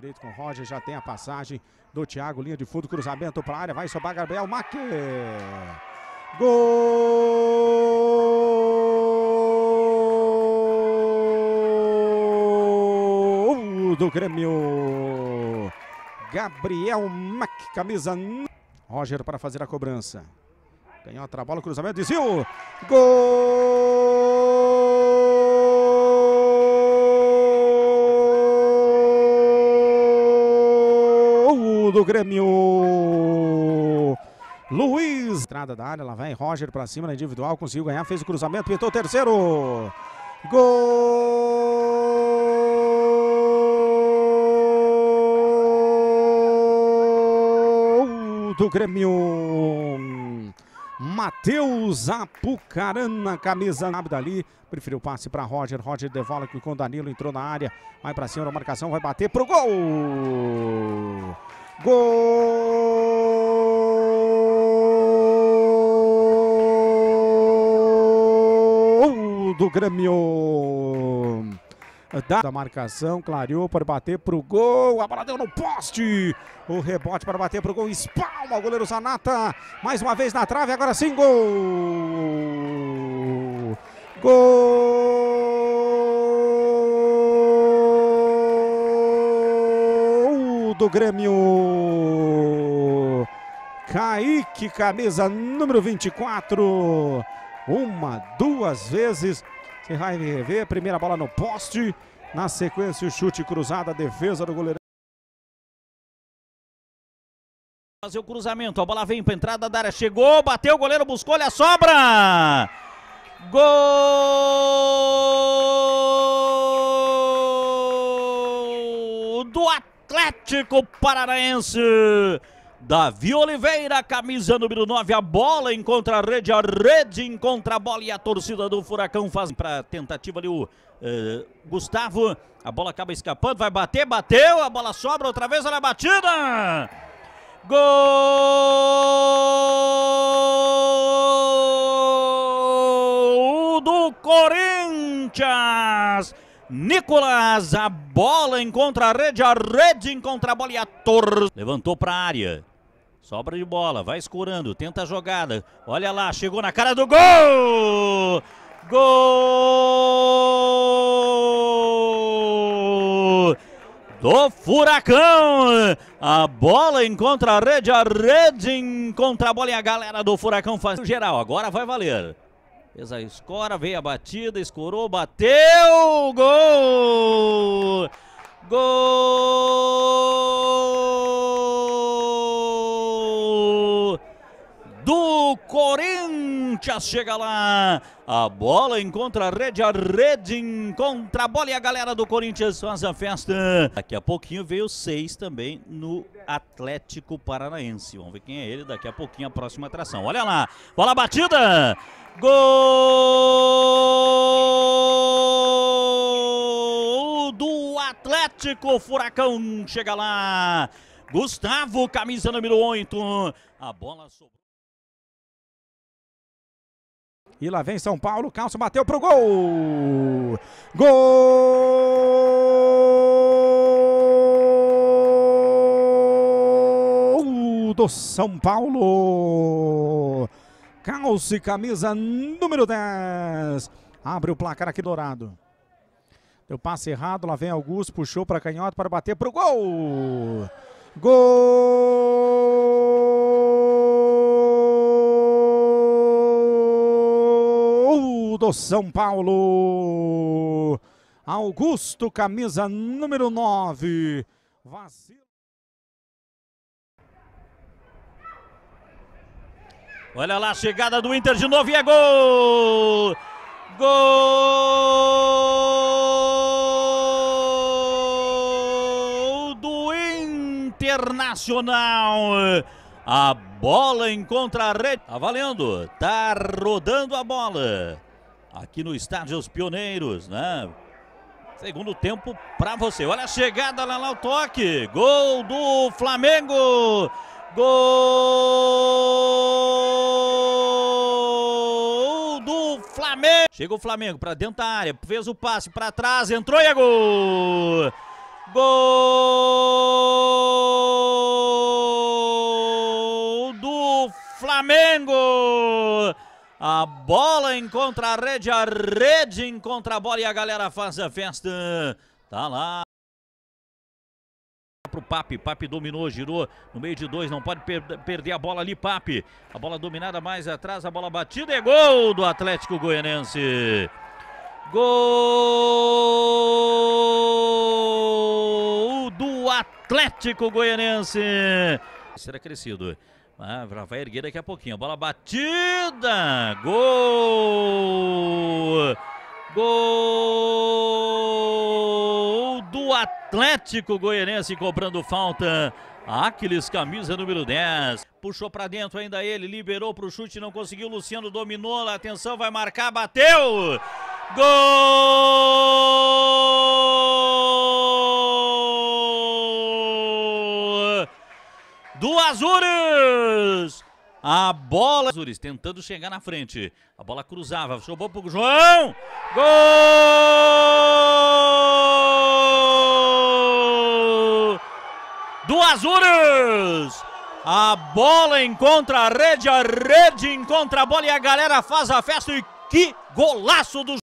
Direito com o Roger, já tem a passagem do Thiago, linha de fundo, cruzamento para a área, vai sobrar Gabriel Maque. Gol do Grêmio. Gabriel Mac, camisa. Roger para fazer a cobrança. Ganhou a bola, cruzamento, desviou. Gol! do, Grêmio. Luiz, entrada da área, lá vem Roger para cima na individual, conseguiu ganhar, fez o cruzamento, pintou o terceiro. Gol do Grêmio. Matheus Apucarana, camisa rápida ali, preferiu passe para Roger, Roger devolve com o Danilo, entrou na área, vai para cima, na marcação vai bater pro gol. Gol do Grêmio. Da marcação, clareou para bater para o gol. A bola deu no poste. O rebote para bater para o gol. Espalma o goleiro Zanata. Mais uma vez na trave. Agora sim, gol. Gol. do Grêmio. Kaique, camisa número 24. Uma, duas vezes. Você vai rever. Primeira bola no poste. Na sequência, o chute cruzado. A defesa do goleiro. Fazer o cruzamento. A bola vem para entrada da área. Chegou, bateu. O goleiro buscou. Olha a sobra. Gol! Atlético Paranaense. Davi Oliveira, camisa número 9, a bola encontra a rede, a rede encontra a bola e a torcida do Furacão faz para tentativa ali o uh, Gustavo. A bola acaba escapando, vai bater, bateu, a bola sobra outra vez, olha a batida! Gol do Corinthians! Nicolas, a bola encontra a rede, a rede encontra a bola e a torre. Levantou para a área. Sobra de bola, vai escurando, tenta a jogada. Olha lá, chegou na cara do gol! Gol! Do Furacão! A bola encontra a rede, a rede encontra a bola e a galera do Furacão faz geral. Agora vai valer. Fez a escora, veio a batida, escorou, bateu! Gol! Gol! Do Corinthians! Corinthians chega lá. A bola encontra a rede, a rede encontra a bola e a galera do Corinthians faz a festa. Daqui a pouquinho veio seis também no Atlético Paranaense. Vamos ver quem é ele daqui a pouquinho, a próxima atração. Olha lá, bola batida. Gol do Atlético Furacão. Chega lá. Gustavo, camisa número 8. A bola sobrou. E lá vem São Paulo, Calcio bateu pro gol! Gol do São Paulo! Calcio, camisa número 10. Abre o placar aqui dourado. Deu passe errado, lá vem Augusto, puxou para canhota para bater pro gol! Gol! do São Paulo. Augusto, camisa número 9. Vacilo. Olha lá a chegada do Inter de novo e é gol! Gol do Internacional! A bola encontra a rede. Tá valendo, tá rodando a bola aqui no Estádio Os Pioneiros, né? Segundo tempo para você. Olha a chegada lá, lá o toque. Gol do Flamengo. Gol do Flamengo. Chega o Flamengo para dentro da área, fez o passe para trás, entrou e é gol. Gol do Flamengo. A bola encontra a rede, a rede encontra a bola e a galera faz a festa. Tá lá pro Papi, Papi dominou, girou no meio de dois, não pode per perder a bola ali, Papi. A bola dominada mais atrás, a bola batida é gol do Atlético Goianense. Gol do Atlético Goianense. Será crescido. Ah, vai erguer daqui a pouquinho. Bola batida! Gol! Gol do Atlético Goianense cobrando falta. Aquiles, camisa número 10. Puxou para dentro ainda ele, liberou para o chute, não conseguiu. Luciano dominou, atenção, vai marcar, bateu! Gol! Azures! A bola Azures tentando chegar na frente. A bola cruzava, sobrou pro João! Gol! Do Azures! A bola encontra a rede, a rede encontra a bola e a galera faz a festa e que golaço do